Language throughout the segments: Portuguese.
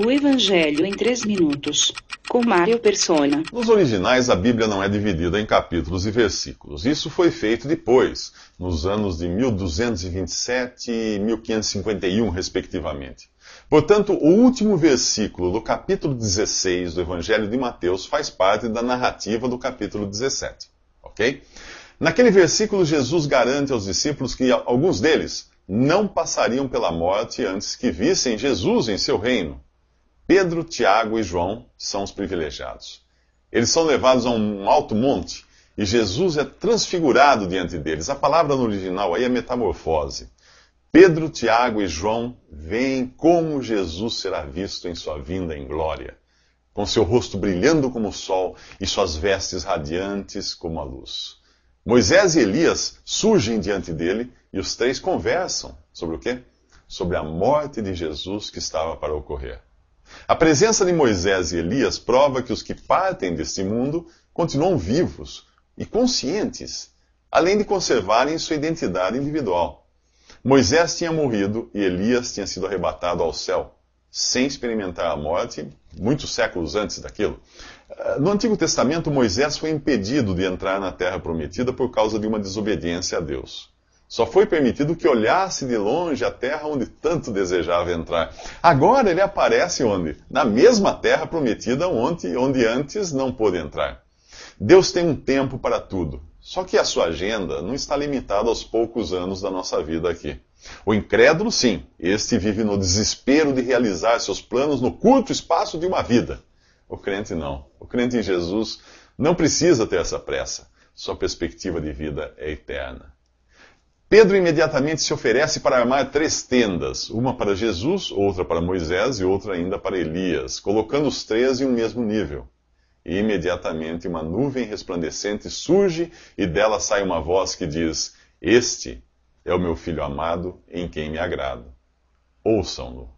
O Evangelho em 3 minutos, com Mário Persona. Nos originais, a Bíblia não é dividida em capítulos e versículos. Isso foi feito depois, nos anos de 1227 e 1551, respectivamente. Portanto, o último versículo do capítulo 16 do Evangelho de Mateus faz parte da narrativa do capítulo 17, ok? Naquele versículo, Jesus garante aos discípulos que alguns deles não passariam pela morte antes que vissem Jesus em seu reino. Pedro, Tiago e João são os privilegiados. Eles são levados a um alto monte e Jesus é transfigurado diante deles. A palavra no original aí é metamorfose. Pedro, Tiago e João veem como Jesus será visto em sua vinda em glória, com seu rosto brilhando como o sol e suas vestes radiantes como a luz. Moisés e Elias surgem diante dele e os três conversam sobre o quê? Sobre a morte de Jesus que estava para ocorrer. A presença de Moisés e Elias prova que os que partem deste mundo continuam vivos e conscientes, além de conservarem sua identidade individual. Moisés tinha morrido e Elias tinha sido arrebatado ao céu, sem experimentar a morte, muitos séculos antes daquilo. Eh, no Antigo Testamento, Moisés foi impedido de entrar na terra prometida por causa de uma desobediência a Deus. Só foi permitido que olhasse de longe a terra onde tanto desejava entrar. Agora ele aparece onde? Na mesma terra prometida onde, onde antes não pôde entrar. Deus tem um tempo para tudo. Só que a sua agenda não está limitada aos poucos anos da nossa vida aqui. O incrédulo, sim, este vive no desespero de realizar seus planos no curto espaço de uma vida. O crente não. O crente em Jesus não precisa ter essa pressa. Sua perspectiva de vida é eterna. Pedro imediatamente se oferece para armar três tendas, uma para Jesus, outra para Moisés e outra ainda para Elias, colocando os três em um mesmo nível. E imediatamente uma nuvem resplandecente surge e dela sai uma voz que diz: Este é o meu filho amado, em quem me agrado. Ouçam-no.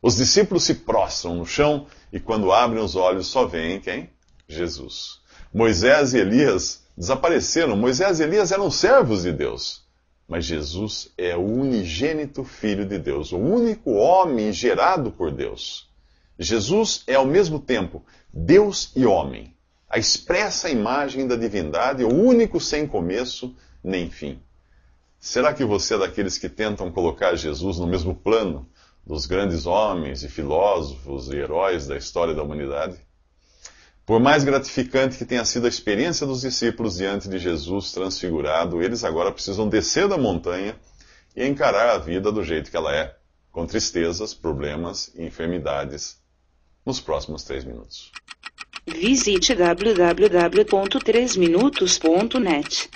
Os discípulos se prostram no chão e quando abrem os olhos só veem quem? Jesus. Moisés e Elias desapareceram. Moisés e Elias eram servos de Deus. Mas Jesus é o unigênito Filho de Deus, o único homem gerado por Deus. Jesus é ao mesmo tempo Deus e homem, a expressa imagem da divindade, o único sem começo nem fim. Será que você é daqueles que tentam colocar Jesus no mesmo plano dos grandes homens e filósofos e heróis da história da humanidade? Por mais gratificante que tenha sido a experiência dos discípulos diante de Jesus transfigurado, eles agora precisam descer da montanha e encarar a vida do jeito que ela é, com tristezas, problemas e enfermidades, nos próximos três minutos. Visite www.3minutos.net